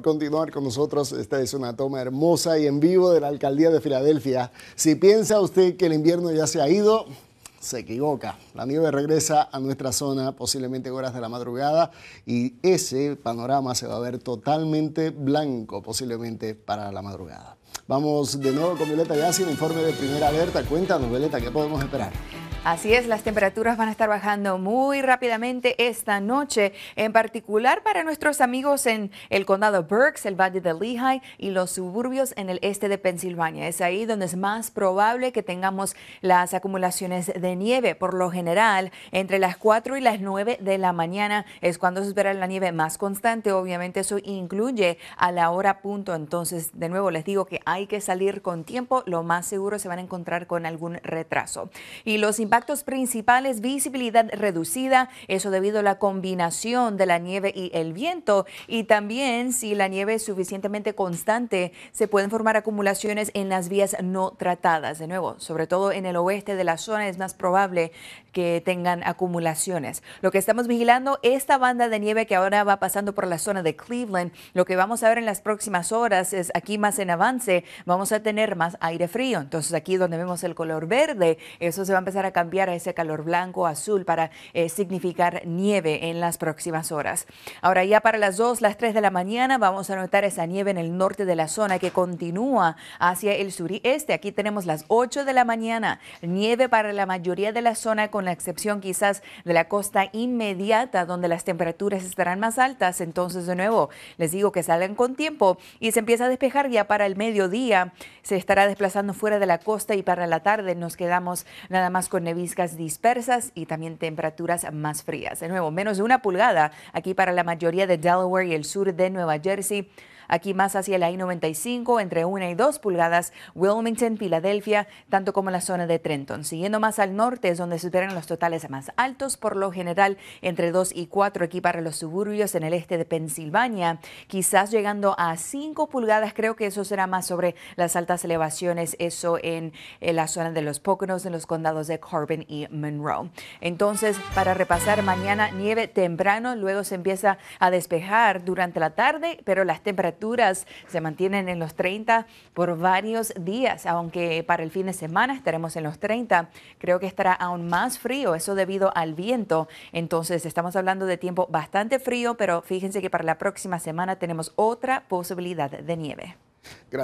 Continuar con nosotros, esta es una toma hermosa y en vivo de la alcaldía de Filadelfia. Si piensa usted que el invierno ya se ha ido, se equivoca. La nieve regresa a nuestra zona posiblemente horas de la madrugada y ese panorama se va a ver totalmente blanco posiblemente para la madrugada. Vamos de nuevo con Violeta Yassi, el informe de primera alerta. Cuéntanos, Violeta, ¿qué podemos esperar? Así es, las temperaturas van a estar bajando muy rápidamente esta noche, en particular para nuestros amigos en el condado Berks, el valle de Lehigh y los suburbios en el este de Pensilvania. Es ahí donde es más probable que tengamos las acumulaciones de nieve. Por lo general, entre las 4 y las 9 de la mañana es cuando se espera la nieve más constante. Obviamente eso incluye a la hora punto. Entonces, de nuevo, les digo que hay que salir con tiempo. Lo más seguro se van a encontrar con algún retraso. Y los impactos principales, visibilidad reducida, eso debido a la combinación de la nieve y el viento. Y también si la nieve es suficientemente constante, se pueden formar acumulaciones en las vías no tratadas. De nuevo, sobre todo en el oeste de la zona es más probable que tengan acumulaciones. Lo que estamos vigilando, esta banda de nieve que ahora va pasando por la zona de Cleveland, lo que vamos a ver en las próximas horas es aquí más en avance, vamos a tener más aire frío. Entonces aquí donde vemos el color verde, eso se va a empezar a cambiar cambiar a ese calor blanco azul para eh, significar nieve en las próximas horas. Ahora ya para las 2, las 3 de la mañana vamos a notar esa nieve en el norte de la zona que continúa hacia el sur y este. Aquí tenemos las 8 de la mañana, nieve para la mayoría de la zona con la excepción quizás de la costa inmediata donde las temperaturas estarán más altas. Entonces de nuevo les digo que salgan con tiempo y se empieza a despejar ya para el mediodía. Se estará desplazando fuera de la costa y para la tarde nos quedamos nada más con viscas dispersas y también temperaturas más frías. De nuevo, menos de una pulgada aquí para la mayoría de Delaware y el sur de Nueva Jersey aquí más hacia la I-95, entre 1 y 2 pulgadas, Wilmington, Filadelfia, tanto como la zona de Trenton. Siguiendo más al norte es donde se esperan los totales más altos, por lo general entre 2 y 4 aquí para los suburbios en el este de Pensilvania, quizás llegando a 5 pulgadas, creo que eso será más sobre las altas elevaciones, eso en, la zona de los Poconos, en los condados de Corbin y Monroe. Entonces, para repasar, mañana nieve temprano, luego se empieza a despejar durante la tarde, pero las temperaturas se mantienen en los 30 por varios días, aunque para el fin de semana estaremos en los 30. Creo que estará aún más frío, eso debido al viento. Entonces estamos hablando de tiempo bastante frío, pero fíjense que para la próxima semana tenemos otra posibilidad de nieve. Gracias.